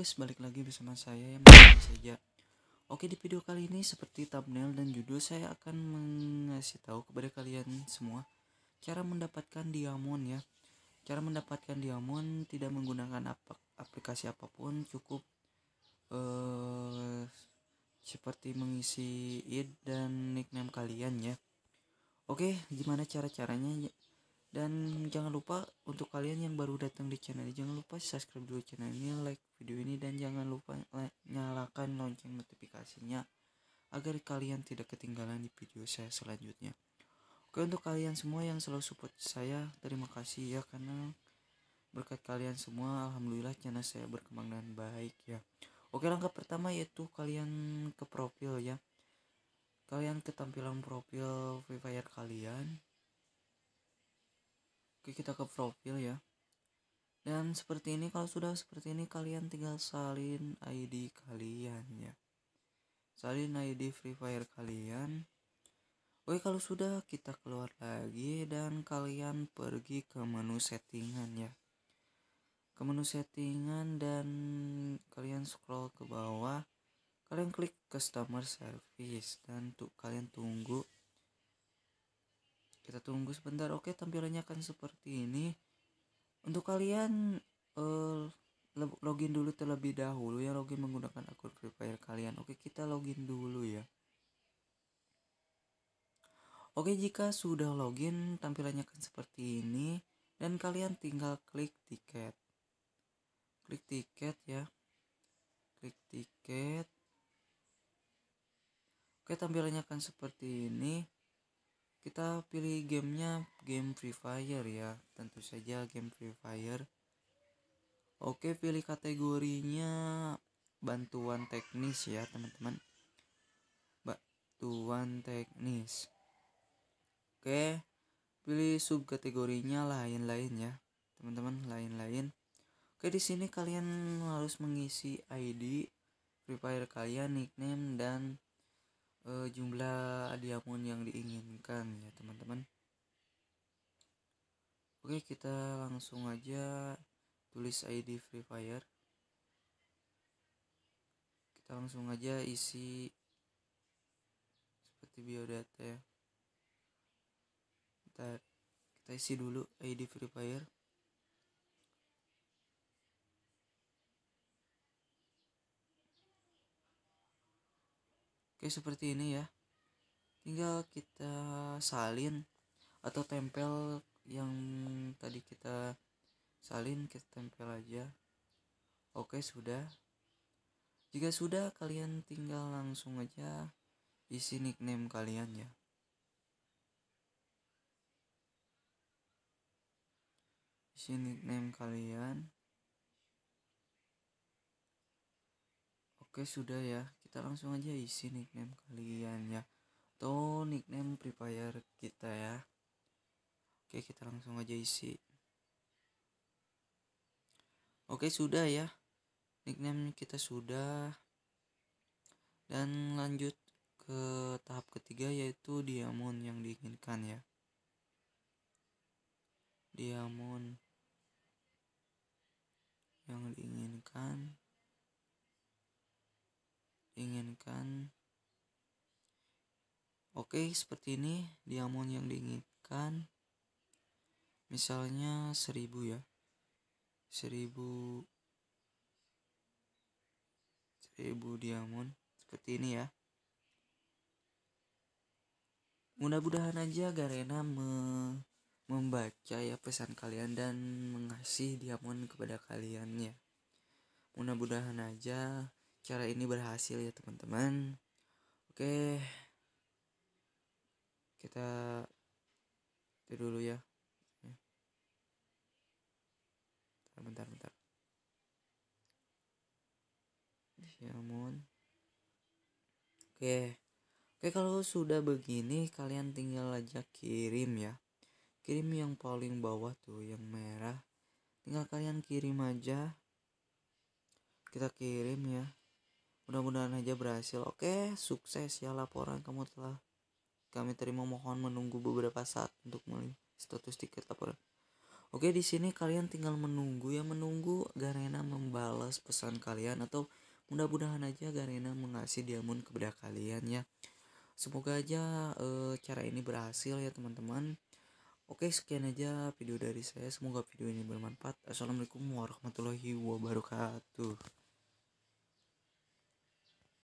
guys, balik lagi bersama saya yang saja. Oke, di video kali ini seperti thumbnail dan judul saya akan mengasih tahu kepada kalian semua cara mendapatkan diamond ya. Cara mendapatkan diamond tidak menggunakan ap aplikasi apapun, cukup uh, seperti mengisi id dan nickname kalian ya. Oke, gimana cara-caranya? dan jangan lupa untuk kalian yang baru datang di channel ini jangan lupa subscribe dulu channel ini like video ini dan jangan lupa nyalakan lonceng notifikasinya agar kalian tidak ketinggalan di video saya selanjutnya oke untuk kalian semua yang selalu support saya terima kasih ya karena berkat kalian semua alhamdulillah channel saya berkembang dengan baik ya oke langkah pertama yaitu kalian ke profil ya kalian ke tampilan profil Free Fire kalian Oke kita ke profil ya dan seperti ini kalau sudah seperti ini kalian tinggal salin ID kalian ya salin ID Free Fire kalian Oke kalau sudah kita keluar lagi dan kalian pergi ke menu settingan ya ke menu settingan dan kalian scroll ke bawah kalian klik customer service dan tuh kalian tunggu kita tunggu sebentar oke tampilannya akan seperti ini untuk kalian uh, login dulu terlebih dahulu ya login menggunakan akun Free Fire kalian oke kita login dulu ya oke jika sudah login tampilannya akan seperti ini dan kalian tinggal klik tiket klik tiket ya klik tiket oke tampilannya akan seperti ini kita pilih gamenya game Free Fire ya tentu saja game Free Fire oke pilih kategorinya bantuan teknis ya teman-teman bantuan teknis oke pilih sub kategorinya lain-lain ya teman-teman lain-lain oke di sini kalian harus mengisi ID Free Fire kalian nickname dan uh, jumlah diamond yang diinginkan ya teman-teman oke kita langsung aja tulis ID Free Fire kita langsung aja isi seperti biodata ya Bentar, kita isi dulu ID Free Fire Oke seperti ini ya tinggal kita salin atau tempel yang tadi kita salin kita tempel aja oke sudah jika sudah kalian tinggal langsung aja isi nickname kalian ya isi nickname kalian Oke sudah ya, kita langsung aja isi nickname kalian ya Atau nickname Free Fire kita ya Oke kita langsung aja isi Oke sudah ya Nickname kita sudah Dan lanjut ke tahap ketiga yaitu diamond yang diinginkan ya Diamond Oke, seperti ini diamond yang diinginkan. Misalnya seribu ya. seribu, seribu diamond seperti ini ya. Mudah-mudahan aja Garena me membaca ya pesan kalian dan mengasih diamond kepada kalian ya. Mudah-mudahan aja cara ini berhasil ya teman-teman. Oke. Okay kita itu dulu ya, ya. bentar bentar siamon oke oke kalau sudah begini kalian tinggal aja kirim ya kirim yang paling bawah tuh yang merah tinggal kalian kirim aja kita kirim ya mudah-mudahan aja berhasil oke sukses ya laporan kamu telah kami terima mohon menunggu beberapa saat untuk melihat status tiket laporan. Oke, di sini kalian tinggal menunggu ya, menunggu Garena membalas pesan kalian atau mudah-mudahan aja Garena mengasih diamond kepada kalian ya. Semoga aja e, cara ini berhasil ya teman-teman. Oke, sekian aja video dari saya. Semoga video ini bermanfaat. Assalamualaikum warahmatullahi wabarakatuh.